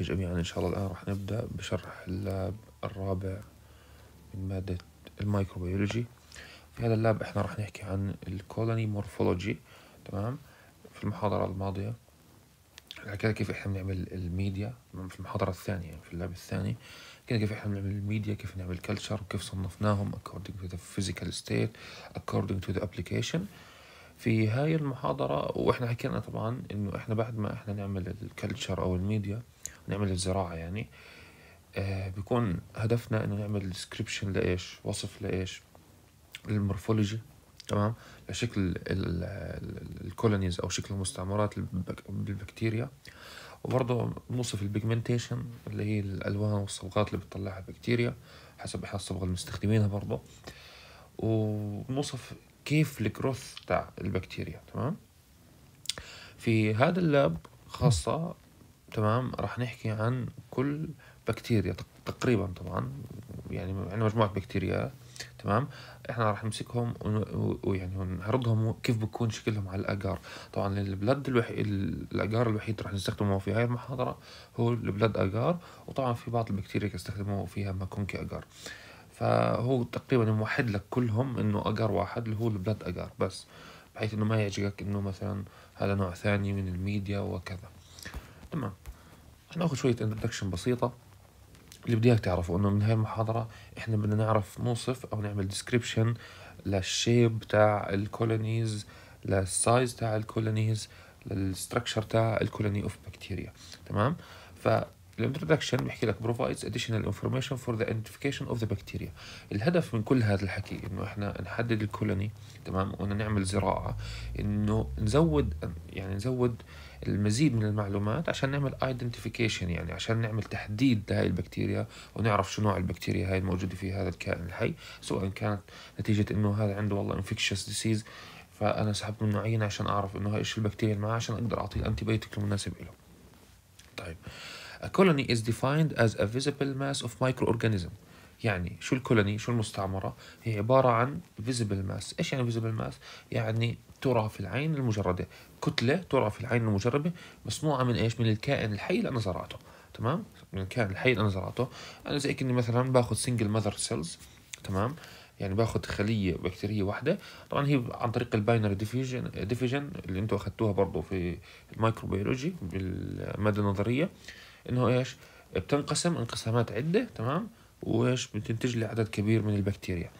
العافية جميعا إن شاء الله الآن راح نبدأ بشرح اللاب الرابع من مادة الميكروبيولوجي في هذا اللاب إحنا راح نحكي عن الكولوني مورفولوجي تمام في المحاضرة الماضية حكينا كيف إحنا بنعمل الميديا تمام في المحاضرة الثانية يعني في اللاب الثاني حكينا كيف إحنا بنعمل الميديا كيف نعمل كلتشر وكيف صنفناهم according to the physical state according to the application في هاي المحاضرة واحنا حكينا طبعا انه احنا بعد ما احنا نعمل الكلتشر او الميديا نعمل الزراعة يعني آه، بيكون هدفنا انه نعمل ديسكريبشن لايش وصف لايش للمورفولوجي تمام لشكل الكولونيز او شكل المستعمرات بالبكتيريا وبرضه نوصف البيجمنتيشن اللي هي الالوان والصبغات اللي بتطلعها البكتيريا حسب حال الصبغه اللي مستخدمينها برضه ونوصف كيف الجروث تاع البكتيريا تمام في هذا اللاب خاصة تمام راح نحكي عن كل بكتيريا تقريبا طبعا يعني عندنا يعني مجموعه بكتيريا تمام احنا راح نمسكهم ويعني ونعرضهم كيف بكون شكلهم على الاجار طبعا البلد الوحي... الاجار الوحيد راح نستخدمه في هاي المحاضره هو البلد اجار وطبعا في بعض البكتيريا استخدموه فيها ماكونكي اجار فهو تقريبا موحد لك كلهم انه اجار واحد اللي هو البلد اجار بس بحيث انه ما يعجبك انه مثلا هذا نوع ثاني من الميديا وكذا تمام هناخذ شويه انترودكشن بسيطه اللي بدي اياك تعرفه انه من هاي المحاضره احنا بدنا نعرف نوصف او نعمل ديسكريبشن للشيب تاع الكولونيز للسايز تاع الكولونيز للستركشر تاع الكولوني اوف بكتيريا تمام ف الانتروداكشن بيحكي لك provides additional information for the identification of the bacteria الهدف من كل هذا الحكي انه احنا نحدد الكولوني تمام وانه نعمل زراعه انه نزود يعني نزود المزيد من المعلومات عشان نعمل identification يعني عشان نعمل تحديد لهي البكتيريا ونعرف شو نوع البكتيريا هاي الموجوده في هذا الكائن الحي سواء كانت نتيجه انه هذا عنده والله infectious disease فانا سحبت منه عينه عشان اعرف انه هاي ايش البكتيريا اللي معاه عشان اقدر اعطيه الانتي المناسب له طيب A colony is defined as a visible mass of microorganism يعني شو الكولوني شو المستعمرة هي عبارة عن visible mass إيش يعني visible mass يعني ترى في العين المجردة كتلة ترى في العين المجردة مصنوعة من إيش من الكائن الحي اللي أنا زرعته تمام من الكائن الحي اللي أنا زرعته أنا زي كأني مثلا باخذ single mother cells تمام يعني باخذ خليه بكتيريه واحده طبعا هي عن طريق الباينري ديفيجن ديفيجن اللي انتم اخذتوها برضه في المايكروبيولوجي بالماده النظريه انه ايش بتنقسم انقسامات عده تمام وايش بتنتج لي عدد كبير من البكتيريا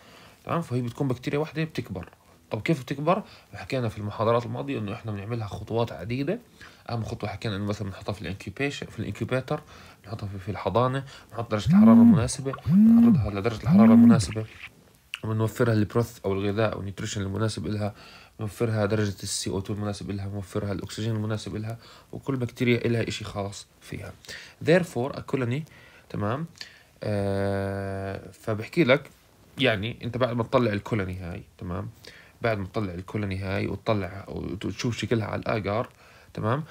تمام فهي بتكون بكتيريا واحده بتكبر طب كيف بتكبر حكينا في المحاضرات الماضيه انه احنا بنعملها خطوات عديده اهم خطوه حكينا انه مثلا بنحطها في الانكيوبيشن في الانكيوبيتر بنحطها في الحضانه بنحط درجه الحراره المناسبه بنعرضها لدرجه الحراره المناسبه ونوفرها البروث او الغذاء او النيوتريشن المناسب لها نوفرها درجة السي او 2 المناسب لها نوفرها الاكسجين المناسب لها وكل بكتيريا لها اشي خاص فيها therefore a colony تمام آه فبحكي لك يعني انت بعد ما تطلع الكولوني هاي تمام بعد ما تطلع الكولوني هاي وتطلع وتشوف شكلها على الاجار تمام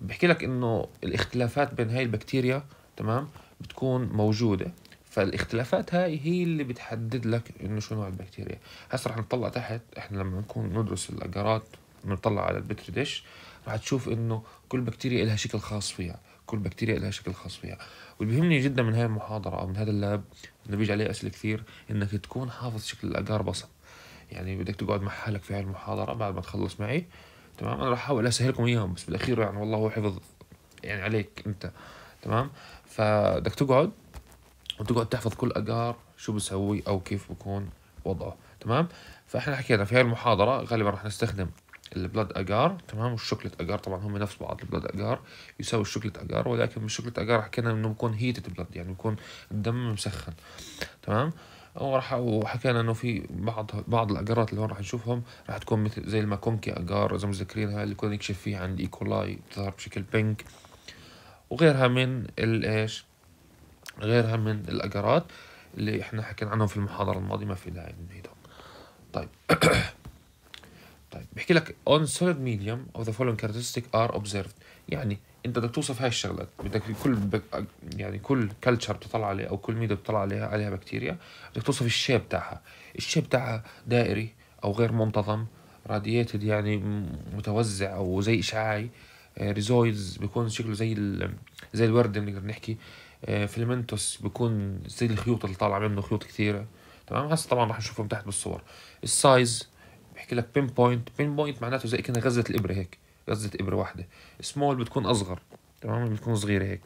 بحكي لك انه الاختلافات بين هاي البكتيريا تمام بتكون موجوده فالاختلافات هاي هي اللي بتحدد لك انه شو نوع البكتيريا هسه رح نطلع تحت احنا لما نكون ندرس الاجارات بنطلع على البتري ديش رح تشوف انه كل بكتيريا لها شكل خاص فيها كل بكتيريا لها شكل خاص فيها واللي بيهمني جدا من هاي المحاضره او من هذا اللاب انه بيجي عليه اسئله كثير انك تكون حافظ شكل الاجار بصل يعني بدك تقعد مع حالك في هاي المحاضره بعد ما تخلص معي تمام انا راح احاول اسهلكم اياهم بس بالاخير يعني والله هو حفظ يعني عليك انت تمام فبدك تقعد وتقعد تحفظ كل اجار شو بسوي او كيف بكون وضعه تمام فاحنا حكينا في هاي المحاضره غالبا راح نستخدم البلاد اجار تمام والشوكلة اجار طبعا هم نفس بعض البلاد اجار يساوي الشوكلة اجار ولكن بالشوكلة اجار حكينا انه بكون هيتد بلاد يعني بكون الدم مسخن تمام وراح وحكينا انه في بعض بعض الاجارات اللي هون راح نشوفهم راح تكون مثل زي الماكونكي اجار اذا متذكرينها اللي كنا نكشف فيها عن الايكولاي e. بتظهر بشكل بينك وغيرها من الايش غيرها من الاجرات اللي احنا حكينا عنهم في المحاضره الماضيه ما في داعي نعيدهم طيب طيب بحكي لك on solid medium of the following characteristics are observed يعني انت بدك توصف هاي الشغلات بدك كل بك يعني كل كلتشر بتطلع عليه او كل ميديا بتطلع عليها عليها بكتيريا بدك توصف الشيب تاعها الشيب تاعها دائري او غير منتظم رادياتد يعني متوزع او زي اشعاعي ريزويدز آه، بيكون شكله زي زي الورد بنقدر نحكي آه، فيلمنتوس بيكون زي الخيوط اللي طالعه منه خيوط كثيره تمام هسه طبعا رح نشوفهم تحت بالصور السايز بحكي لك بين بوينت بين بوينت معناته زي كنا غزه الابره هيك غزه ابره واحده سمول بتكون اصغر تمام بتكون صغيره هيك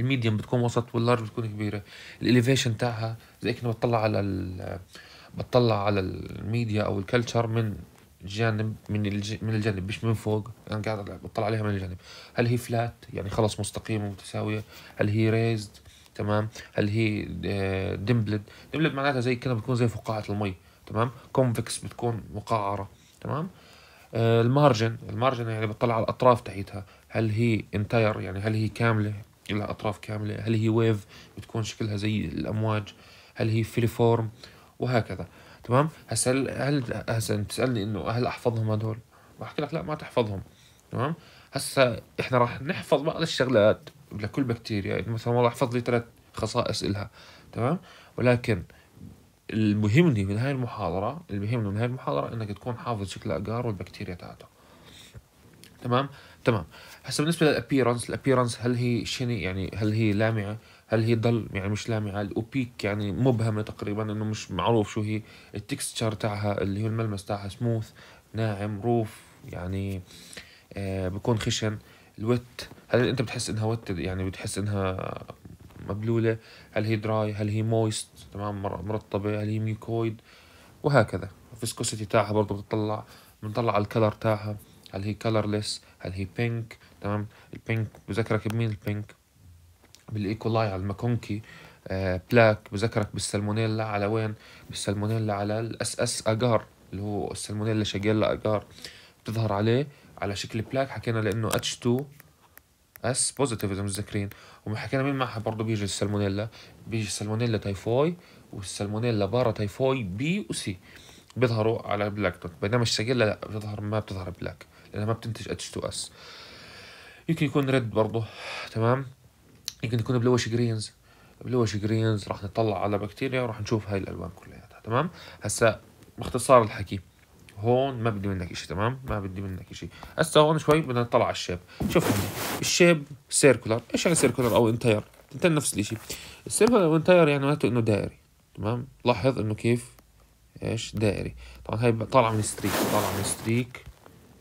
الميديوم بتكون وسط واللارج بتكون كبيره الاليفيشن تاعها زي كأنه بتطلع على بتطلع على الميديا او الكلتشر من جانب من الج... من الجانب مش من فوق انا يعني قاعد بطلع عليها من الجانب هل هي فلات يعني خلص مستقيمه ومتساويه هل هي ريزد تمام هل هي ديمبلد آه، ديمبلد معناتها زي كذا بتكون زي فقاعه المي تمام كونفكس بتكون مقعره تمام آه، المارجن المارجن يعني بتطلع على الاطراف تحيتها هل هي انتاير يعني هل هي كامله لها اطراف كامله هل هي ويف بتكون شكلها زي الامواج هل هي فيليفورم وهكذا تمام هسه هل هسه بتسالني انه هل احفظهم هدول بحكي لك لا ما تحفظهم تمام هسه احنا راح نحفظ بعض الشغلات لكل بكتيريا يعني مثلا والله احفظ لي ثلاث خصائص إلها تمام ولكن لي من هاي المحاضرة بيهمني من هاي المحاضرة انك تكون حافظ شكل الاجار والبكتيريا تاعته تمام تمام هسه بالنسبة للأبيرنس الأبيرنس هل هي شني يعني هل هي لامعة هل هي ضل يعني مش لامعه الاوبيك يعني مبهمه تقريبا انه مش معروف شو هي التكستشر تاعها اللي هو الملمس تاعها سموث ناعم روف يعني آه بكون خشن الوت هل انت بتحس انها وت يعني بتحس انها مبلوله هل هي دراي هل هي مويست تمام مرطبه هل هي ميكويد وهكذا الفيسكوسيتي تاعها برضه بتطلع بنطلع على الكلر تاعها هل هي كلرلس هل هي بينك تمام البينك بذكرك بمين البينك بالايكولاي على المكونكي آه بلاك بذكرك بالسالمونيلا على وين بالسالمونيلا على الاس اس اجار اللي هو السالمونيلا شاجيلا اجار بتظهر عليه على شكل بلاك حكينا لانه اتش 2 اس بوزيتيف اذا متذكرين وحكينا مين معها برضه بيجي السالمونيلا بيجي السالمونيلا تايفوي والسالمونيلا بارا تايفوي بي وسي بيظهروا على بلاك دوت بينما الشاجيلا لا بتظهر ما بتظهر بلاك لانها ما بتنتج اتش 2 اس يمكن يكون ريد برضه تمام يمكن يكون بلوش جرينز بلوش جرينز راح نطلع على بكتيريا وراح نشوف هاي الالوان كلياتها تمام هسا باختصار الحكي هون ما بدي منك شيء تمام ما بدي منك شيء هسا هون شوي بدنا نطلع على الشيب شوف الشيب سيركولر ايش يعني سيركولر او انتير تنتين نفس الشيء السيركولر او انتير يعني معناته انه دائري تمام لاحظ انه كيف ايش دائري طبعا هاي طالعه من ستريك طالعه من ستريك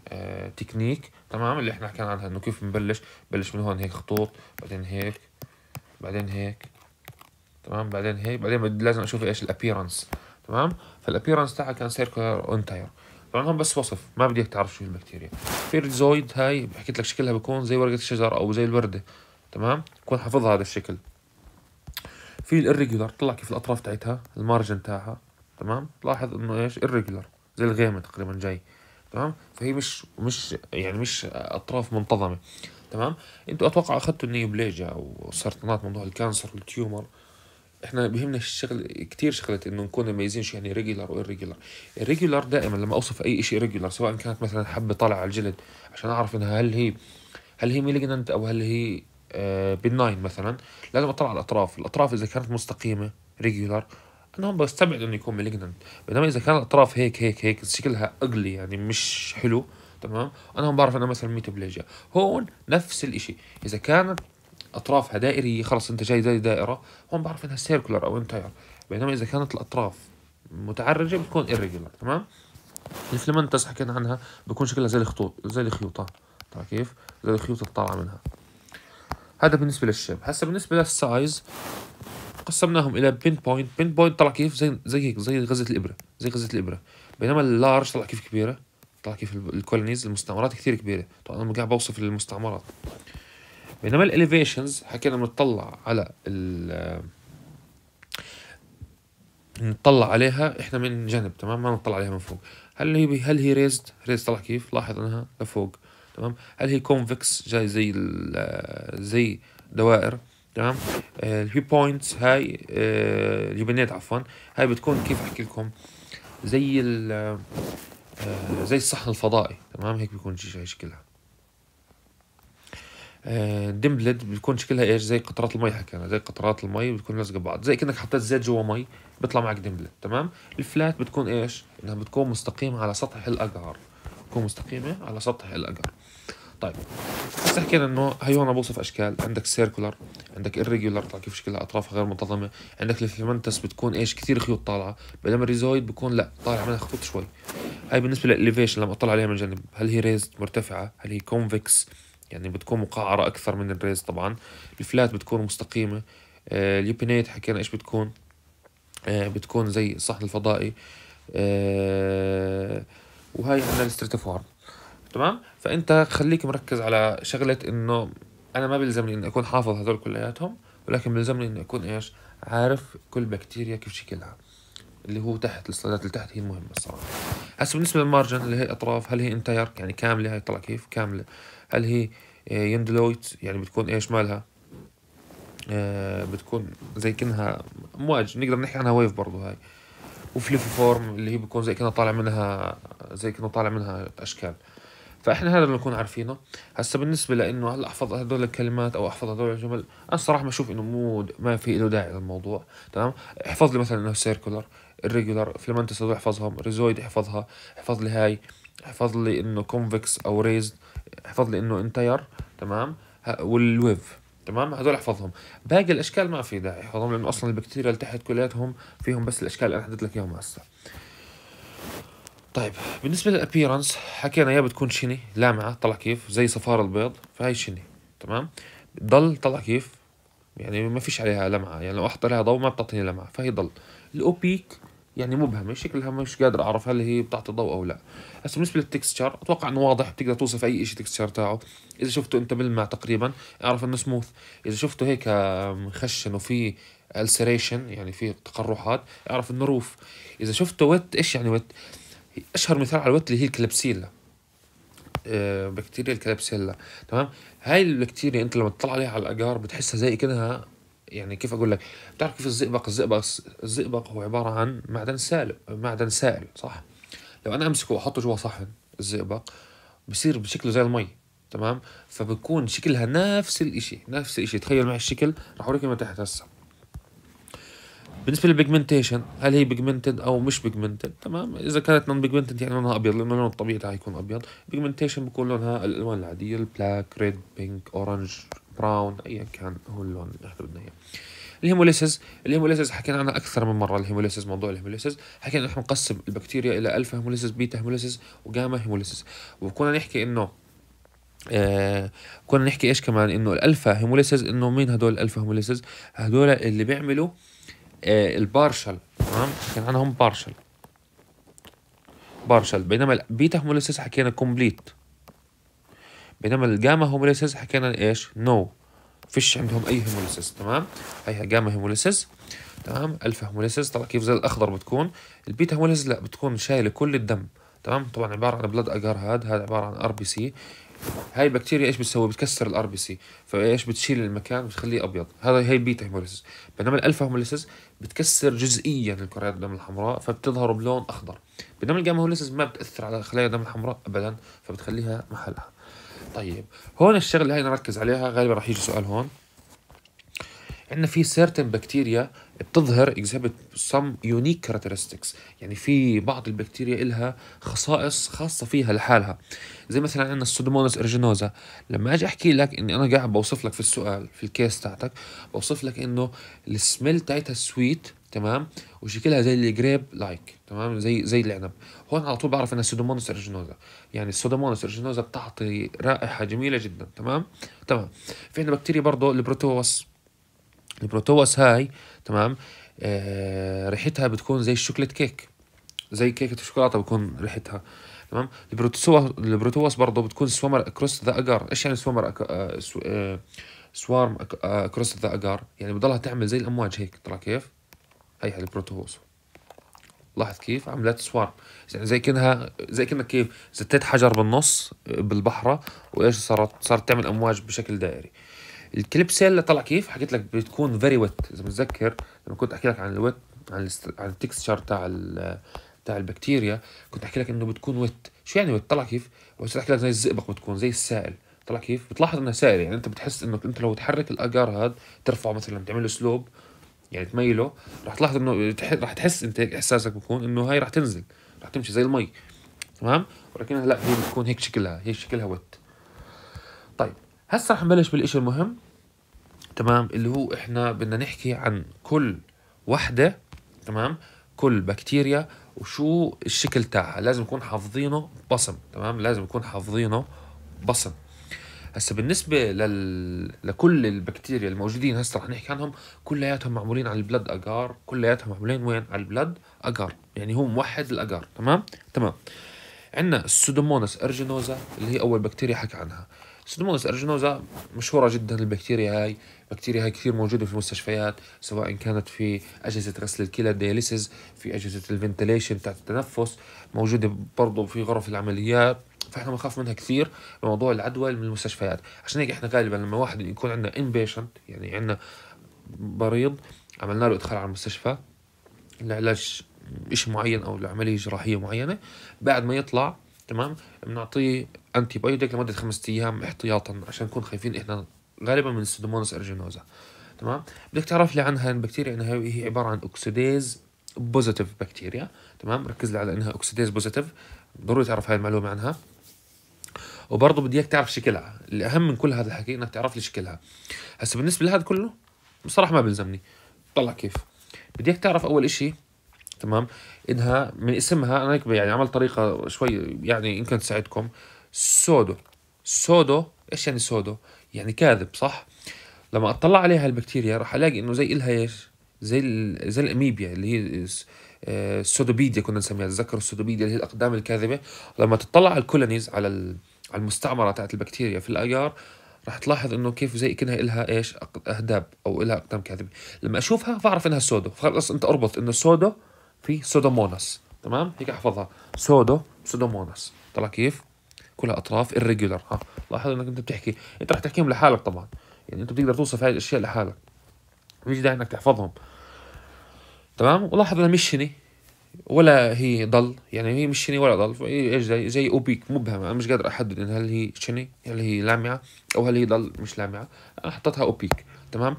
آه تكنيك تمام اللي احنا حكينا عنها انه كيف بنبلش بلش من هون هيك خطوط بعدين هيك بعدين هيك تمام بعدين هيك بعدين لازم اشوف ايش الابيرنس تمام فالابيرنس تاعها كان سيركولار اون تاير طبعا هون بس وصف ما بدي تعرف شو البكتيريا فيرزويد هاي حكيت لك شكلها بكون زي ورقه الشجر او زي الورده تمام بكون حافظها هذا الشكل في الريجولر طلع كيف الاطراف تاعتها المارجن تاعها تمام لاحظ انه ايش الريجولر زي الغيمه تقريبا جاي تمام فهي مش مش يعني مش اطراف منتظمه تمام انتوا اتوقع اخذتوا النيوبليجا او سرطانات موضوع الكانسر والتيومر احنا بيهمنا الشغل كثير شغله انه نكون مميزين شو يعني ريجولار وإيريجولار الريجولار دائما لما اوصف اي شيء ريجولار سواء كانت مثلا حبه طالعه على الجلد عشان اعرف انها هل هي هل هي ميلجننت او هل هي آه بالناين مثلا لازم اطلع على الاطراف الاطراف اذا كانت مستقيمه ريجولار هون بستبعد انه يكون مالجننت بينما اذا كان الاطراف هيك هيك هيك شكلها اقلي يعني مش حلو تمام انا هم بعرف انه مثلا ميتوبليجيا هون نفس الاشي اذا كانت اطرافها دائريه خلص انت جاي زي دائره هون بعرف انها سيركولر او انتاير بينما اذا كانت الاطراف متعرجه بتكون irregular تمام الفلمنتس حكينا عنها بكون شكلها زي الخطوط زي الخيوط طيب كيف زي الخيوط الطالعه منها هذا بالنسبه للشيب هسه بالنسبه للسايز قسمناهم الى بين بوينت بين بوينت طلع كيف زي زي هيك زي غزه الابره زي غزه الابره بينما اللارج طلع كيف كبيره طلع كيف الكولونيز المستعمرات كثير كبيره طبعا انا قاعد بوصف المستعمرات بينما الاليفيشنز حكينا بنطلع على ال نطلع عليها احنا من جنب تمام ما نطلع عليها من فوق هل هي هل هي ريزد ريزد طلع كيف لاحظ انها لفوق تمام هل هي كونفكس جاي زي زي دوائر تمام آه، الهي بوينتس هاي آه، اليوبينات عفوا هاي بتكون كيف احكي لكم زي ال آه، زي الصحن الفضائي تمام هيك بيكون هي شكلها ديمبلد بتكون شكلها ايش زي قطرات المي حكينا يعني زي قطرات المي بتكون لازقه بعض زي كانك حطيت زيت جوا مي بيطلع معك ديمبلد تمام الفلات بتكون ايش انها بتكون مستقيمه على سطح الاقعر بتكون مستقيمه على سطح الاقعر طيب هسه حكينا انه هي هون بوصف اشكال عندك سيركولر عندك الريجولار طلع كيف شكلها اطرافها غير منتظمه عندك الفيمنتس بتكون ايش كثير خيوط طالعه بينما الريزويد بكون لا طالع منها خطوط شوي هاي بالنسبه للاليفيشن لما اطلع عليها من جنب هل هي ريزد مرتفعه هل هي كونفكس يعني بتكون مقعره اكثر من الريز طبعا الفلات بتكون مستقيمه آه، اليوبينيت حكينا ايش بتكون آه، بتكون زي الصحن الفضائي آه، وهي عندنا الستراتيفورم تمام فانت خليك مركز على شغله انه انا ما بيلزمني اني اكون حافظ هذول كلياتهم ولكن بيلزمني اني اكون ايش عارف كل بكتيريا كيف شكلها اللي هو تحت السلايدات اللي تحت هي المهمه الصراحه هسه بالنسبه للمارجن اللي هي اطراف هل هي انتاير يعني كامله هاي طلع كيف كامله هل هي آه، يندلويت يعني بتكون ايش مالها آه، بتكون زي كانها مواج نقدر نحكي عنها ويف برضو هاي وفليف فورم اللي هي بتكون زي كانها طالع منها زي كانه طالع منها اشكال فاحنا هذا بنكون عارفينه هسا بالنسبه لانه هلا احفظ هدول الكلمات او احفظ هدول الجمل انا الصراحه بشوف انه مو ما في له داعي للموضوع تمام احفظ لي مثلا انه سيركولر الريجولار فلمنتس هدول احفظهم ريزويد احفظها احفظ لي هاي احفظ لي انه كونفكس او ريز احفظ لي انه انتير تمام والويف تمام هدول احفظهم باقي الاشكال ما في داعي احفظهم لانه اصلا البكتيريا اللي تحت كلياتهم فيهم بس الاشكال اللي انا حددت لك اياهم هسه طيب بالنسبه للابيرنس حكينا يا بتكون شني لامعه طلع كيف زي صفار البيض فهي شني تمام ضل طلع كيف يعني ما فيش عليها لمعه يعني لو احط عليها ضوء ما بتعطيني لمعه فهي ضل الاوبيك يعني مبهمه شكلها مش قادر اعرف هل هي بتعطي ضوء او لا بس بالنسبه للتكستشر اتوقع انه واضح بتقدر توصف اي شيء تكستشر تاعه اذا شفته انت بالمع تقريبا اعرف انه سموث اذا شفته هيك مخشن وفي السريشن يعني في تقرحات اعرف انه روف اذا شفته وت ايش يعني وت اشهر مثال على الوتر اللي هي الكلبسيلا آه، بكتيريا الكلبسيلا تمام هاي البكتيريا انت لما تطلع عليها على الاجار بتحسها زي كانها يعني كيف اقول لك بتعرف كيف الزئبق الزئبق الزئبق هو عباره عن معدن سالب معدن سائل صح لو انا امسكه واحطه جوا صحن الزئبق بصير بشكله زي المي تمام فبكون شكلها نفس الاشي نفس الاشي تخيل معي الشكل رح اوريك من تحت هسه بالنسبه للبيجمنتيشن هل هي بيجمنتد او مش بيجمنتد تمام اذا كانت نون بيجمنتد يعني لونها ابيض لانه اللون الطبيعي تاعها يكون ابيض بيجمنتيشن بكون لونها الالوان العاديه البلاك ريد بينك اورنج براون ايا كان هو اللون اللي احنا بدنا اياه الهيموليسيس الهيموليسيس حكينا عنها اكثر من مره الهيموليسيس موضوع الهيموليسيس حكينا نحن نقسم البكتيريا الى الفا هيموليسيس بيتا هيموليسيس وجاما هيموليسيس وكنا نحكي انه آه كنا نحكي ايش كمان انه الالفا هيموليسيس انه مين هدول الالفا هيموليسيس هدول اللي بيعملوا آه آه، البارشل تمام كان عندهم بارشل بارشل بينما البيتا هوموليسيس حكينا كومبليت بينما الجاما هوموليسيس حكينا ايش نو no. فيش عندهم اي هيموليسيس تمام هيها جاما هيموليسيس تمام الفا هيموليسيس طلع كيف زي الاخضر بتكون البيتا هيموليسيس لا بتكون شايله كل الدم تمام طبعا عباره عن بلاد اجار هاد هذا عباره عن ار بي سي هاي البكتيريا ايش بتسوي بتكسر الار بي سي فايش بتشيل المكان بتخليه ابيض هذا هي بيتا هيموليسيس بينما الالفا هيموليسيس بتكسر جزئيا الكريات الدم الحمراء فبتظهر بلون اخضر بينما الجاما هيموليسيس ما بتاثر على خلايا الدم الحمراء ابدا فبتخليها محلها طيب هون الشغله هاي نركز عليها غالبا راح يجي سؤال هون عندنا في سيرتن بكتيريا بتظهر اكزيبت سم يونيك كاركترستكس يعني في بعض البكتيريا إلها خصائص خاصة فيها لحالها زي مثلا عندنا السودومونس ارجينوزا لما اجي احكي لك اني انا قاعد بوصف لك في السؤال في الكيس تاعتك بوصف لك انه السميل تاعتها سويت تمام وشكلها زي الجريب لايك تمام زي زي العنب هون على طول بعرف انها سودومونس ارجينوزا يعني السودومونس ارجينوزا بتعطي رائحه جميله جدا تمام تمام في عندنا بكتيريا برضه البروتوس البروتوس هاي تمام آه، ريحتها بتكون زي الشوكليت كيك زي كيكه الشوكولاته بتكون ريحتها تمام البروتوس البروتوس برضه بتكون سوامر اكروس ذا اجار ايش يعني سوامر أك... آه، سو... آه، سوارم أك... اكروس ذا اجار يعني بضلها تعمل زي الامواج هيك ترى كيف هي هي البروتوس لاحظ كيف عملت سوارم يعني زي كانها زي كانك كيف زتيت حجر بالنص بالبحره وايش صارت صارت تعمل امواج بشكل دائري سيل اللي طلع كيف حكيت لك بتكون فيري ويت اذا متذكر لما كنت احكي لك عن الويت عن الست... عن التكستشر تاع تاع البكتيريا كنت احكي لك انه بتكون ويت شو يعني ويت طلع كيف بس احكي لك زي الزئبق بتكون زي السائل طلع كيف بتلاحظ انها سائل يعني انت بتحس انك انت لو تحرك الاجار هذا ترفعه مثلا تعمل له سلوب يعني تميله رح تلاحظ انه رح تحس انت احساسك بكون انه هاي رح تنزل رح تمشي زي المي تمام ولكنها لا هي بتكون هيك شكلها هيك شكلها وت طيب هسه رح نبلش بالشيء المهم تمام اللي هو احنا بدنا نحكي عن كل وحده تمام كل بكتيريا وشو الشكل تاعها لازم نكون حافظينه بصم تمام لازم نكون حافظينه بصم هسه بالنسبة لل... لكل البكتيريا الموجودين هسه رح نحكي عنهم كلياتهم معمولين على البلد اجار كلياتهم معمولين وين على البلد اجار يعني هو موحد الاجار تمام تمام عندنا السودومونس ارجينوزا اللي هي اول بكتيريا حكى عنها سيدمونس أرجينوزا مشهورة جدا البكتيريا هاي بكتيريا هاي كثير موجودة في المستشفيات سواء كانت في أجهزة غسل الكلى الدياليسيز في أجهزة الفنتليشن بتاعت التنفس موجودة برضو في غرف العمليات فاحنا بنخاف منها كثير بموضوع العدوى من المستشفيات عشان هيك احنا غالبا لما واحد يكون عندنا بيشنت يعني عندنا مريض عملنا له ادخال على المستشفى لعلاج شيء معين او لعمليه جراحيه معينه بعد ما يطلع تمام بنعطيه انتي بايوتيك لمده خمسة ايام احتياطا عشان نكون خايفين احنا غالبا من السودوموناس ارجينوزا تمام بدك تعرف لي عنها البكتيريا انها هي عباره عن اوكسيديز بوزيتيف بكتيريا تمام ركز لي على انها اوكسيديز بوزيتيف ضروري تعرف هاي المعلومه عنها وبرضه بدي اياك تعرف شكلها الاهم من كل هذا الحكي انك تعرف لي شكلها هسه بالنسبه لهذا كله بصراحه ما بلزمني طلع كيف بدي اياك تعرف اول شيء تمام انها من اسمها انا يعني عملت طريقه شوي يعني يمكن تساعدكم سودو سودو ايش يعني سودو يعني كاذب صح لما اطلع عليها البكتيريا راح الاقي انه زي الها ايش زي زي الاميبيا اللي هي آه، السودوبيديا كنا نسميها تذكروا السودوبيديا اللي هي الاقدام الكاذبه لما تطلع على الكولونيز على على المستعمره تاعت البكتيريا في الايار راح تلاحظ انه كيف زي كانها الها ايش اهداب او الها اقدام كاذبه لما اشوفها بعرف انها سودو فخلص انت اربط انه سودو في سودوموناس تمام هيك احفظها سودو سودوموناس طلع كيف كلها اطراف irregular ها لاحظ انك انت بتحكي انت رح تحكيهم لحالك طبعا يعني انت بتقدر توصف هاي الاشياء لحالك مش داعي انك تحفظهم تمام ولاحظ انها مش هني ولا هي ضل يعني هي مش شني ولا ضل ايش زي زي اوبيك مبهمه انا مش قادر احدد إن هل هي شني هل هي لامعه او هل هي ضل مش لامعه انا حطيتها اوبيك تمام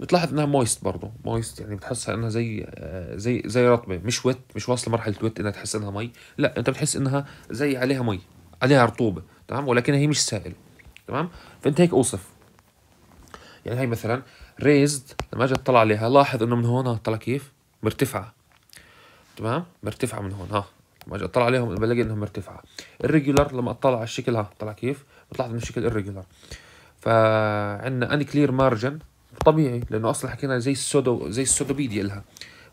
بتلاحظ انها مويست برضه مويست يعني بتحسها انها زي آه، زي زي رطبه مش ويت مش واصله مرحله ويت انها تحس انها مي لا انت بتحس انها زي عليها مي عليها رطوبه تمام ولكن هي مش سائل تمام فانت هيك اوصف يعني هي مثلا ريزد لما اجي اطلع عليها لاحظ انه من هون طلع كيف مرتفعه تمام مرتفعه من هون ها لما اجي اطلع عليهم بلاقي انهم مرتفعه الريجولار لما اطلع على الشكل ها طلع كيف بتلاحظ انه شكل الريجولار فعندنا ان كلير مارجن طبيعي لانه اصلا حكينا زي السودو زي السودوبيديا لها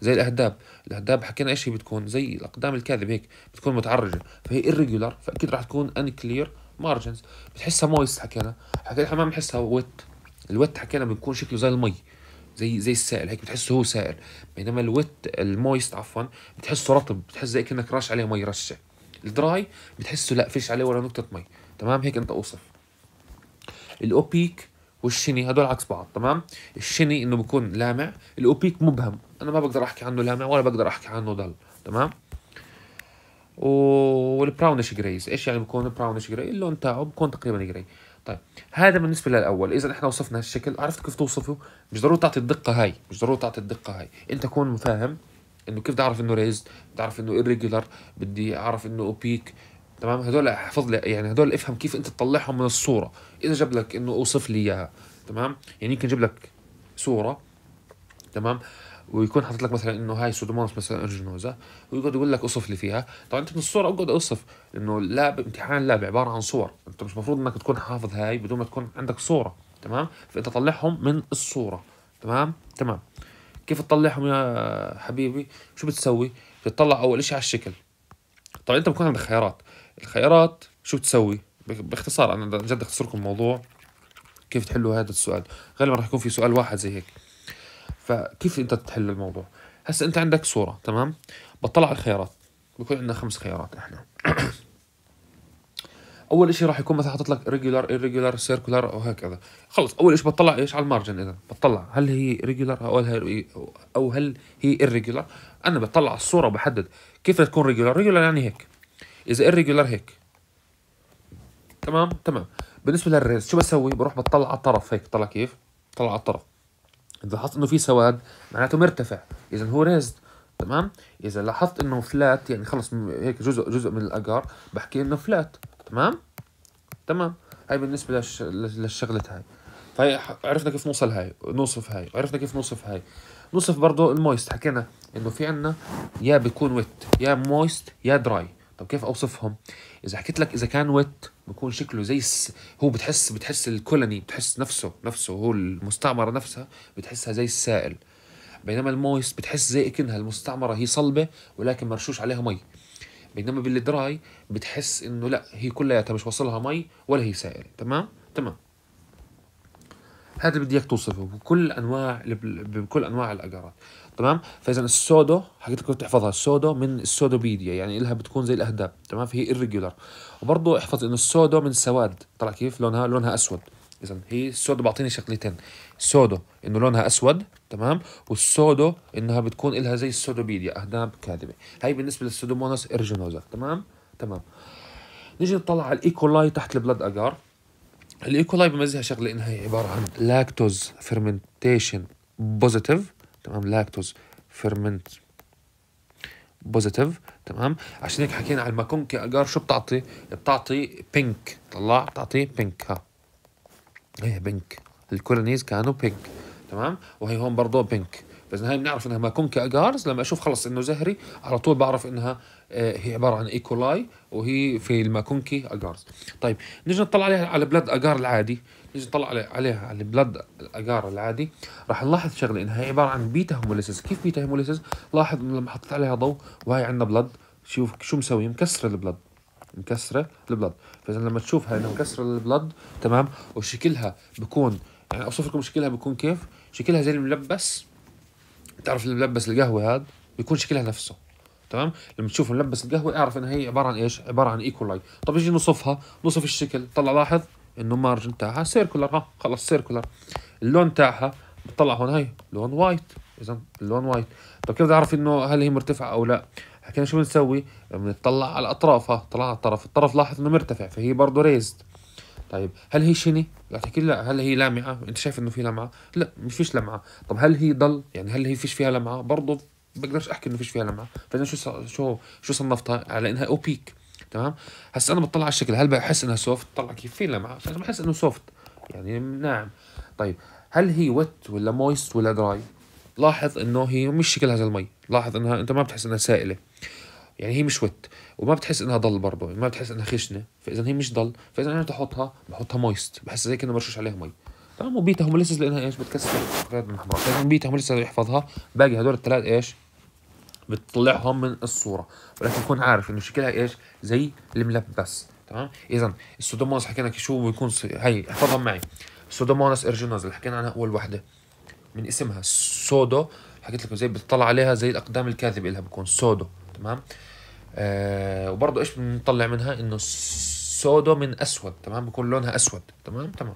زي الاهداب الاهداب حكينا ايش هي بتكون زي الاقدام الكاذب هيك بتكون متعرجه فهي irregular فاكيد راح تكون unclear margins بتحسها مويست حكينا حكينا ما بنحسها ويت الويت حكينا بيكون شكله زي المي زي زي السائل هيك بتحسه هو سائل بينما الويت المويست عفوا بتحسه رطب بتحس زي كانك راش عليه مي رشه الدراي بتحسه لا فيش عليه ولا نقطه مي تمام هيك انت اوصف الاوبيك والشني هدول عكس بعض تمام الشني انه بكون لامع الاوبيك مبهم انا ما بقدر احكي عنه لامع ولا بقدر احكي عنه ضل تمام والبراونش جريز ايش يعني بكون براونش جراي اللون تاعه بكون تقريبا جراي طيب هذا بالنسبه للاول اذا احنا وصفنا هالشكل عرفت كيف توصفه مش ضروري تعطي الدقه هاي مش ضروري تعطي الدقه هاي انت كون فاهم انه كيف بدي اعرف انه ريز بدي اعرف انه ايريجولار بدي اعرف انه اوبيك تمام هدول احفظ لي يعني هدول افهم كيف انت تطلعهم من الصوره اذا جاب لك انه اوصف لي اياها تمام يعني يمكن جاب لك صوره تمام ويكون حاطط لك مثلا انه هاي سودوموس مثلا ارجنوزا ويقعد يقول لك اوصف لي فيها طبعا انت من الصوره اقعد اوصف انه اللاعب امتحان اللاعب عباره عن صور انت مش المفروض انك تكون حافظ هاي بدون ما تكون عندك صوره تمام فانت طلعهم من الصوره تمام تمام كيف تطلعهم يا حبيبي شو بتسوي بتطلع اول شيء على الشكل طبعا انت بكون عندك خيارات الخيارات شو بتسوي باختصار انا جد اختصركم الموضوع كيف تحلوا هذا السؤال غالبا راح يكون في سؤال واحد زي هيك فكيف انت تحل الموضوع هسا انت عندك صوره تمام بطلع على الخيارات بكون عندنا خمس خيارات احنا اول شيء راح يكون مثلا حاطط لك ريجولار ايريجولار سيركولار او هكذا خلص اول شيء بطلع ايش على المارجن اذا بطلع هل هي ريجولار او هل هي او هل هي ايريجولار انا بطلع على الصوره وبحدد كيف بدها تكون ريجولار ريجولار يعني هيك اذا ايريجولار هيك تمام تمام بالنسبه للريز شو بسوي بروح بطلع على الطرف هيك طلع كيف طلع على الطرف اذا لاحظت انه في سواد معناته مرتفع اذا هو ريزد تمام اذا لاحظت انه فلات يعني خلص هيك جزء جزء من الاجار بحكي انه فلات تمام تمام هاي بالنسبه للش... للشغله هاي فهي عرفنا كيف نوصل هاي نوصف هاي عرفنا كيف نوصف هاي نوصف برضه المويست حكينا انه في عنا يا بيكون ويت يا مويست يا دراي طب كيف اوصفهم اذا حكيت لك اذا كان ويت بيكون شكله زي الس... هو بتحس بتحس الكولوني بتحس نفسه نفسه هو المستعمره نفسها بتحسها زي السائل بينما المويس بتحس زي اكنها المستعمره هي صلبه ولكن مرشوش عليها مي بينما بالدراي بتحس انه لا هي كلياتها مش واصلها مي ولا هي سائل تمام تمام هذا اللي بدي اياك توصفه بكل انواع بكل انواع الاجارات تمام فاذا السودو حكيت لك تحفظها السودو من السودوبيديا يعني لها بتكون زي الاهداب تمام فهي irregular وبرضه احفظ انه السودو من سواد طلع كيف لونها لونها اسود اذا هي السودو بعطيني شغلتين السودو انه لونها اسود تمام والسودو انها بتكون لها زي السودوبيديا اهداب كاذبه هي بالنسبه للسودوموناس ارجينوزا تمام تمام نيجي نطلع على الايكولاي تحت البلاد اجار الايكولاي بميزها شغله انها هي عباره عن لاكتوز فيرمنتيشن بوزيتيف تمام لاكتوز فيرمنت بوزيتيف تمام عشان هيك حكينا على الماكونكي اجار شو بتعطي بتعطي بينك طلع بتعطي بينك ها ايه بينك الكولونيز كانوا بينك تمام وهي هون برضه بينك بس هاي بنعرف انها ماكونكي اجارز لما اشوف خلص انه زهري على طول بعرف انها آه، هي عباره عن ايكولاي وهي في الماكونكي اجارز طيب نيجي نطلع عليها على بلاد اجار العادي نيجي نطلع عليها على بلاد اجار العادي راح نلاحظ شغله انها هي عباره عن بيتا هيموليسيس كيف بيتا هيموليسيس لاحظ لما حطيت عليها ضوء وهي عندنا بلاد شوف شو مسوي مكسره البلاد مكسره البلاد فاذا لما تشوفها انها مكسره البلاد تمام وشكلها بكون يعني اوصف لكم شكلها بكون كيف شكلها زي الملبس تعرف الملبس القهوه هذا بيكون شكلها نفسه تمام لما تشوف ملبس القهوه اعرف انها هي عباره عن ايش عباره عن ايكولاي طب نجي نصفها نصف الشكل طلع لاحظ انه مارجن تاعها سيركولر ها خلص سيركولر اللون تاعها بتطلع هون هي لون وايت اذا اللون وايت طب كيف بدي اعرف انه هل هي مرتفعه او لا حكينا شو بنسوي بنطلع على الاطرافها طلع على الطرف الطرف لاحظ انه مرتفع فهي برضه ريزد طيب هل هي شني؟ لا تحكي لا هل هي لامعه؟ انت شايف انه في لمعه؟ لا ما فيش لمعه، طب هل هي ضل؟ يعني هل هي فيش فيها لمعه؟ برضه بقدرش احكي انه فيش فيها لمعه فانا شو شو شو صنفتها على انها اوبيك تمام هسا انا بطلع على الشكل هل بحس انها سوفت طلع كيف في لمعه فانا بحس انه سوفت يعني ناعم طيب هل هي وت ولا مويست ولا دراي لاحظ انه هي مش شكلها زي المي لاحظ انها انت ما بتحس انها سائله يعني هي مش وت وما بتحس انها ضل برضه يعني ما بتحس انها خشنه فاذا هي مش ضل فاذا انا بحطها بحطها مويست بحس زي كانه برشش عليها مي تمام وبيتها هم لسه لانها ايش بتكسر غير من الحمراء فاذا بيتها هم لسه يحفظها باقي هدول الثلاث ايش بتطلعهم من الصوره ولكن تكون عارف انه شكلها ايش زي الملبس تمام اذا السودوموناس حكينا شو بيكون هي احفظها معي سودوموناس ارجينوز اللي حكينا عنها اول وحده من اسمها سودو حكيت لكم زي بتطلع عليها زي الاقدام الكاذبه لها بكون سودو تمام آه وبرضه ايش بنطلع منها انه سودو من اسود تمام بكون لونها اسود تمام تمام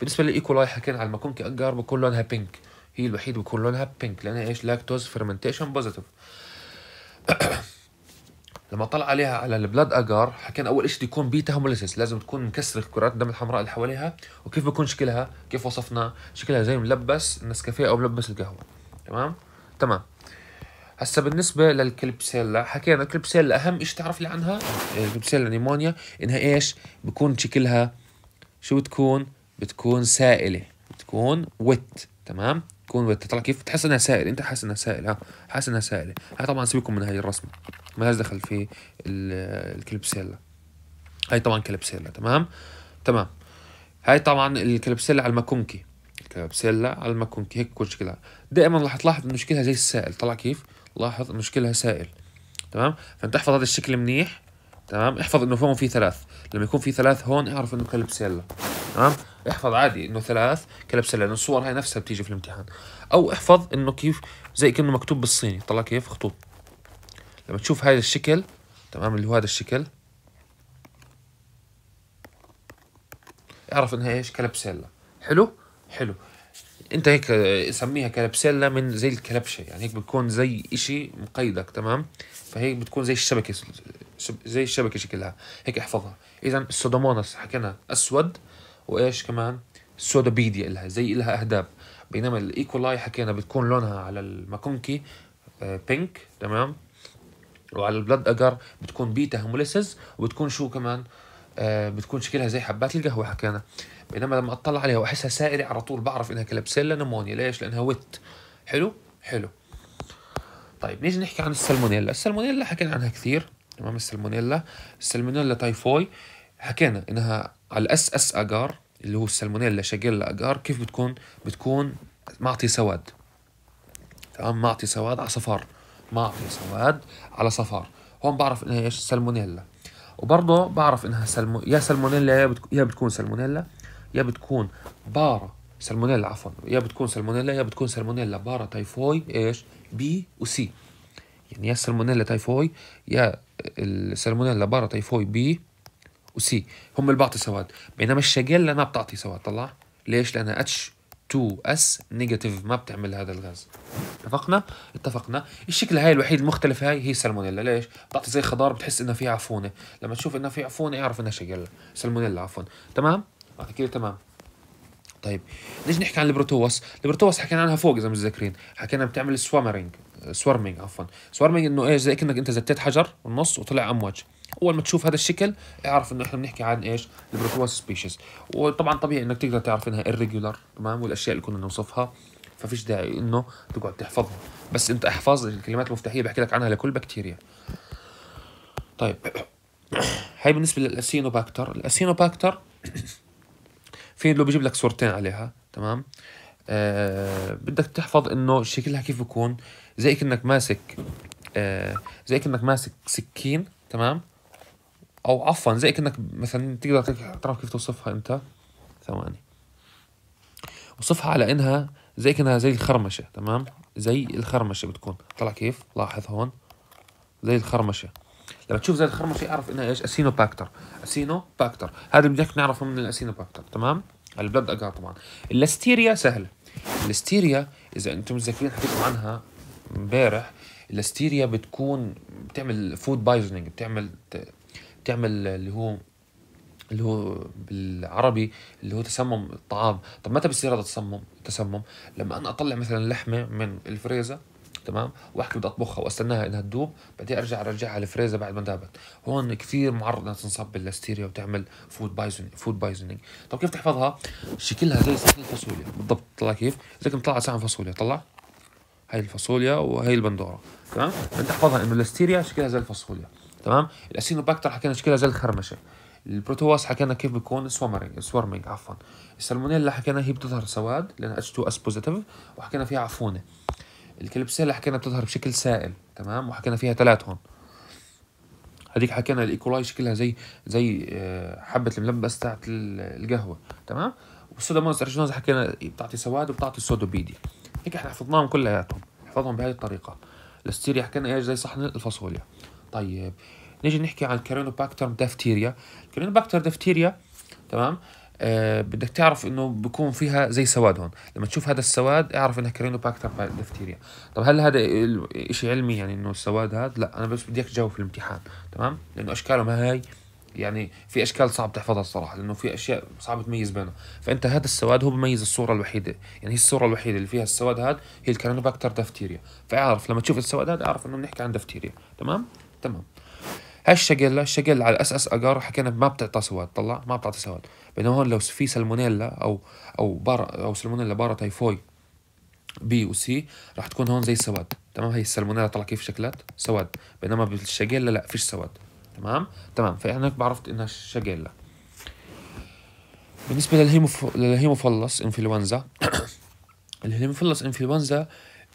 بالنسبه للايكولاي حكينا على المكونكي اجار بكون لونها بينك هي الوحيده بكون لونها بينك لانها ايش لاكتوز فرمنتيشن بوزيتيف لما طلع عليها على البلاد اجار حكينا اول شيء يكون بيتا هيموليسيس لازم تكون مكسره كرات الدم الحمراء اللي حواليها وكيف بيكون شكلها كيف وصفنا شكلها زي ملبس النسكافيه او ملبس القهوه تمام تمام هسا بالنسبة للكلبسيلا حكينا الكلبسيلا أهم شيء تعرف لي عنها الكلبسيلا نيمونيا إنها إيش بكون شكلها شو بتكون بتكون سائلة بتكون ويت تمام تكون بتطلع كيف تحس انها سائل انت حاسس انها سائل ها حاسس انها سائله هاي طبعا سيبكم من هاي الرسمه ما لهاش دخل في الكلبسيلا هاي طبعا كلبسيلا تمام تمام هاي طبعا الكلبسيلا على المكونكي الكلبسيلا على المكونكي هيك كل شكلها دائما راح تلاحظ انه شكلها زي السائل طلع كيف لاحظ انه شكلها سائل تمام فانت احفظ هذا الشكل منيح تمام احفظ انه فوق في ثلاث لما يكون في ثلاث هون اعرف انه كلبسيلا تمام احفظ عادي انه ثلاث كلبسه لان الصور هاي نفسها بتيجي في الامتحان او احفظ انه كيف زي كانه مكتوب بالصيني طلع كيف خطوط لما تشوف هذا الشكل تمام اللي هو هذا الشكل اعرف انها ايش كلبسيلا حلو حلو انت هيك آه، سميها كلبسيلا من زي الكلبشه يعني هيك بتكون زي اشي مقيدك تمام فهيك بتكون زي الشبكه زي الشبكه شكلها هيك احفظها اذا السودومونس حكينا اسود وايش كمان سودابيديا إلها زي إلها أهداب بينما الإيكولاي حكينا بتكون لونها على الماكونكي بينك آه، تمام وعلى البلد أجر بتكون بيتا هيموليسيس وبتكون شو كمان آه، بتكون شكلها زي حبات القهوة حكينا بينما لما أطلع عليها وأحسها سائلة على طول بعرف إنها كلبسيلا نمونيا ليش؟ لأنها وت حلو؟ حلو طيب نيجي نحكي عن السلمونيلا السلمونيلا حكينا عنها كثير تمام السلمونيلا السلمونيلا تايفوي حكينا انها على الاس اس اجار اللي هو السلمونيلا شاجيلا اجار كيف بتكون بتكون معطي سواد تمام معطي سواد على صفار معطي سواد على صفار هون بعرف انها ايش سلمونيلا وبرضه بعرف انها سلمو... يا سلمونيلا يا, بتك... يا بتكون سلمونيلا يا بتكون بارا سلمونيلا عفوا يا بتكون سلمونيلا يا بتكون سلمونيلا بارا تايفوي ايش بي وسي يعني يا سلمونيلا تايفوي يا السلمونيلا بارا تايفوي بي وسي هم اللي بعطي سواد بينما الشاجيلا ما بتعطي سواد طلع ليش لانها اتش 2 اس نيجاتيف ما بتعمل هذا الغاز اتفقنا اتفقنا الشكل هاي الوحيد المختلف هاي هي سالمونيلا ليش بتعطي زي خضار بتحس انه في عفونه لما تشوف انه في عفونه اعرف انها شاجيلا سالمونيلا عفوا تمام كده تمام طيب نيجي نحكي عن البروتوس البروتوس حكينا عنها فوق اذا متذكرين حكينا بتعمل سوامرينج سوارمينج عفوا سوارمينج انه ايش زي كانك انت زتيت حجر بالنص وطلع امواج اول ما تشوف هذا الشكل اعرف انه احنا بنحكي عن ايش البروتوس سبيشيز وطبعا طبيعي انك تقدر تعرف انها irregular تمام والاشياء اللي كنا نوصفها ففيش داعي انه تقعد تحفظها بس انت احفظ الكلمات المفتاحيه بحكي لك عنها لكل بكتيريا طيب هاي بالنسبه للاسينوباكتر الاسينوباكتر في لو بجيب لك صورتين عليها تمام آه بدك تحفظ انه شكلها كيف بكون زي كانك ماسك آه زي كانك ماسك سكين تمام او عفوا زي كانك مثلا تقدر تعرف كيف توصفها انت ثواني وصفها على انها زي كانها زي الخرمشه تمام زي الخرمشه بتكون طلع كيف لاحظ هون زي الخرمشه لما تشوف زي الخرمشه اعرف انها ايش اسينوباكتر اسينوباكتر هذا بدك نعرفه من الاسينوباكتر تمام البلد اجار طبعا الاستيريا سهله الاستيريا اذا انتم متذكرين حكيتوا عنها امبارح الاستيريا بتكون بتعمل فود بايزنينج بتعمل بتعمل اللي هو اللي هو بالعربي اللي هو تسمم الطعام طب متى بصير هذا التسمم تسمم لما انا اطلع مثلا لحمه من الفريزر تمام واحكي بدي اطبخها واستناها انها تدوب بعدين ارجع ارجعها الفريزر بعد ما ذابت هون كثير معرض انها تنصب بالاستيريا وتعمل فود بايزن فود بايزنينج طب كيف تحفظها شكلها زي صحن الفاصوليا بالضبط طلع كيف زي كم طلع صحن فاصوليا طلع هاي الفاصوليا وهي البندوره تمام انت تحفظها انه الاستيريا شكلها زي الفاصوليا تمام الاسينوباكتر حكينا شكلها زي الخرمشه البروتواس حكينا كيف بيكون سوامرينج سوارمينج عفوا السالمونيلا حكينا هي بتظهر سواد لان اتش 2 اس بوزيتيف وحكينا فيها عفونه الكلبسيلا حكينا بتظهر بشكل سائل تمام وحكينا فيها ثلاث هون هذيك حكينا الايكولاي شكلها زي زي آه، حبه الملبس تاعت القهوه تمام والسودامونز ارجينوز حكينا بتعطي سواد وبتعطي سودوبيدي هيك احنا حفظناهم كلياتهم حفظهم بهذه الطريقه الاستيريا حكينا ايش زي صحن الفاصوليا طيب نيجي نحكي عن كارينوباكتر دافتيريا الكارينوباكتر دافتيريا تمام آه بدك تعرف انه بكون فيها زي سواد هون لما تشوف هذا السواد اعرف انها كارينوباكتر دافتيريا طب هل هذا شيء علمي يعني انه السواد هذا لا انا بس بدي اياك تجاوب في الامتحان تمام لانه اشكالهم هاي يعني في اشكال صعب تحفظها الصراحه لانه في اشياء صعب تميز بينها فانت هذا السواد هو بميز الصوره الوحيده يعني هي الصوره الوحيده اللي فيها السواد هذا هي الكارينوباكتر دافتيريا فاعرف لما تشوف السواد هذا اعرف انه بنحكي عن دافتيريا تمام تمام هالشقله الشقله على اساس اجار حكينا ما بتعطى سواد طلع ما بتعطى سواد بينما هون لو في سلمونيلا او او بار او سلمونيلا بارا تايفوي بي وسي راح تكون هون زي السواد تمام هي السلمونيلا طلع كيف شكلت سواد بينما بالشقله لا فيش سواد تمام تمام فانا بعرفت انها شقله بالنسبه للهيموف... للهيموفلس انفلونزا الهيموفلس انفلونزا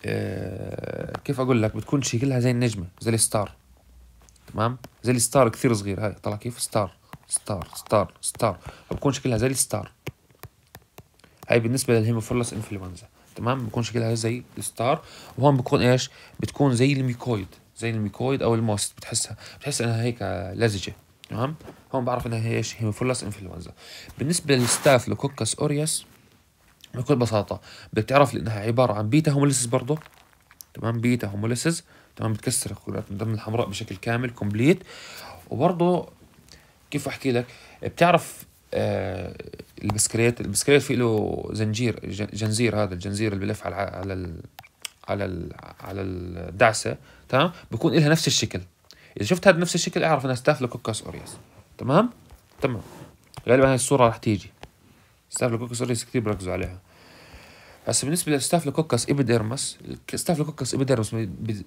آه، كيف اقول لك بتكون شكلها زي النجمه زي الستار تمام زي الستار كثير صغير هاي طلع كيف ستار ستار ستار ستار بكون شكلها زي الستار هاي بالنسبه للهيموفيلس انفلونزا تمام بكون شكلها زي الستار وهون بكون ايش بتكون زي الميكويد زي الميكويد او الموست بتحسها بتحس انها هيك لزجه تمام هون بعرف انها هي ايش هيموفيلس انفلونزا بالنسبه للستاف لوكوكس اوريوس بكل بساطه بدك تعرف لانها عباره عن بيتا هوموليسيس برضه تمام بيتا هوموليسيس تمام بتكسر الخلايا الدم الحمراء بشكل كامل كومبليت وبرضه كيف احكي لك بتعرف آه البسكريت البسكريت في له زنجير جنزير هذا الجنزير اللي بلف على على ال على ال على الدعسه تمام بكون لها نفس الشكل اذا شفت هذا نفس الشكل اعرف انها ستافلوكوكس اوريس تمام تمام غالبا هاي الصوره رح تيجي ستافلوكوكس اوريس كثير بركزوا عليها بس بالنسبه للستافلوكوكس ايبيديرمس الستافلوكوكس ايبيديرمس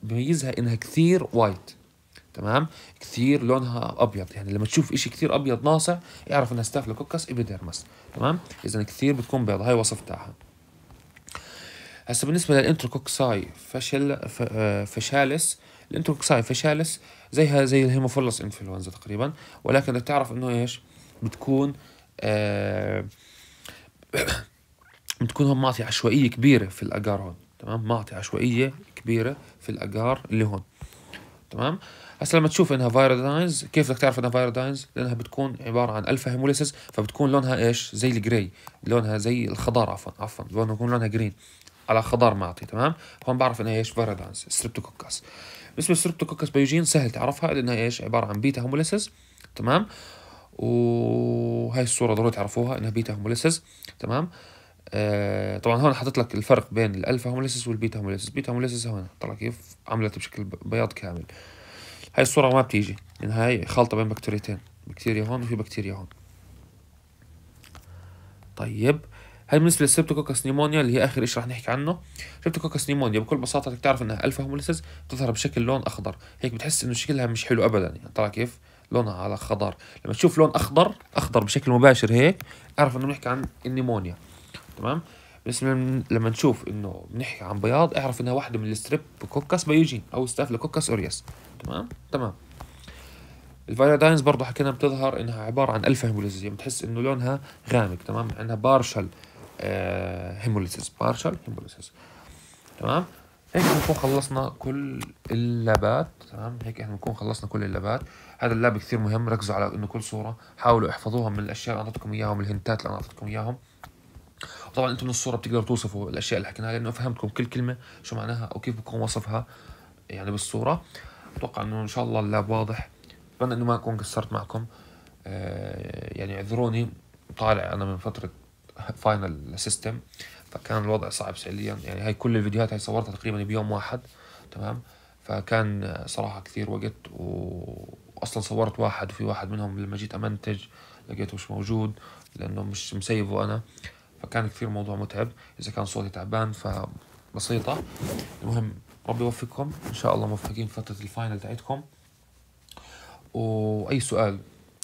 بيميزها انها كثير وايت تمام كثير لونها ابيض يعني لما تشوف إشي كثير ابيض ناصع اعرف انها ستافلوكوكس ايبيديرمس تمام اذا كثير بتكون بيضاء هاي وصف تاعها هسه بالنسبه للانتروكوكساي فشل آه، فشالس الانتروكساي فشالس زيها زي الهيموفولوس انفلونزا تقريبا ولكن بدك تعرف انه ايش بتكون آه بتكون هون معطي عشوائيه كبيره في الاجار هون تمام معطي عشوائيه كبيره في الاجار اللي هون تمام هسه لما تشوف انها فايروداينز كيف بدك تعرف انها فايروداينز لانها بتكون عباره عن الفا هيموليسيس فبتكون لونها ايش زي الجراي لونها زي الخضار عفوا عفوا لونها لونها جرين على خضار معطي تمام هون بعرف انها ايش فايروداينز ستريبتوكوكس بالنسبه للستريبتوكوكس بيوجين سهل تعرفها لانها ايش عباره عن بيتا هيموليسيس تمام وهي الصوره ضروري تعرفوها انها بيتا هيموليسيس تمام آه طبعا هون حطيت لك الفرق بين الالفا هوموليسس والبيتا هوموليسس بيتا هوموليسس هون طلع كيف عملت بشكل بياض كامل هاي الصوره ما بتيجي لان هاي خلطه بين بكتيريتين بكتيريا هون وفي بكتيريا هون طيب هاي بالنسبه للسبتوكوكس نيمونيا اللي هي اخر شيء رح نحكي عنه سبتوكوكس نيمونيا بكل بساطه بدك تعرف انها الفا هوموليسس بتظهر بشكل لون اخضر هيك بتحس انه شكلها مش حلو ابدا يعني طلع كيف لونها على خضار لما تشوف لون اخضر اخضر بشكل مباشر هيك اعرف انه بنحكي عن النيمونيا تمام بس من لما نشوف انه بنحكي عن بياض اعرف انها واحده من الستريب كوكاس بايوجين او ستافلوكوكاس اورياس تمام تمام الفايروداينز برضه حكينا بتظهر انها عباره عن الفا هيموليزيس يعني بتحس انه لونها غامق تمام عندها بارشل آه هيموليزيس بارشل هيموليزيس تمام هيك بنكون خلصنا كل اللابات تمام هيك احنا بنكون خلصنا كل اللابات هذا اللاب كثير مهم ركزوا على انه كل صوره حاولوا احفظوها من الاشياء اللي اعطيتكم اياهم الهنتات اللي انا اعطيتكم اياهم وطبعا انتم من الصوره بتقدروا توصفوا الاشياء اللي حكيناها لانه فهمتكم كل كلمه شو معناها او كيف بكون وصفها يعني بالصوره اتوقع انه ان شاء الله اللاب واضح اتمنى انه ما اكون قصرت معكم آه، يعني اعذروني طالع انا من فتره فاينل سيستم فكان الوضع صعب فعليا يعني هاي كل الفيديوهات هاي صورتها تقريبا بيوم واحد تمام فكان صراحه كثير وقت واصلا صورت واحد وفي واحد منهم لما جيت امنتج لقيته مش موجود لانه مش مسيبه انا فكان كثير موضوع متعب اذا كان صوتي تعبان فبسيطه المهم ربي يوفقكم ان شاء الله موفقين فتره الفاينل تاعتكم واي سؤال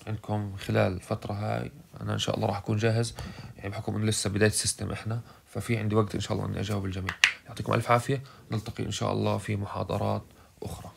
عندكم خلال الفتره هاي انا ان شاء الله راح اكون جاهز يعني بحكم انه لسه بدايه السيستم احنا ففي عندي وقت ان شاء الله اني اجاوب الجميع يعطيكم الف عافيه نلتقي ان شاء الله في محاضرات اخرى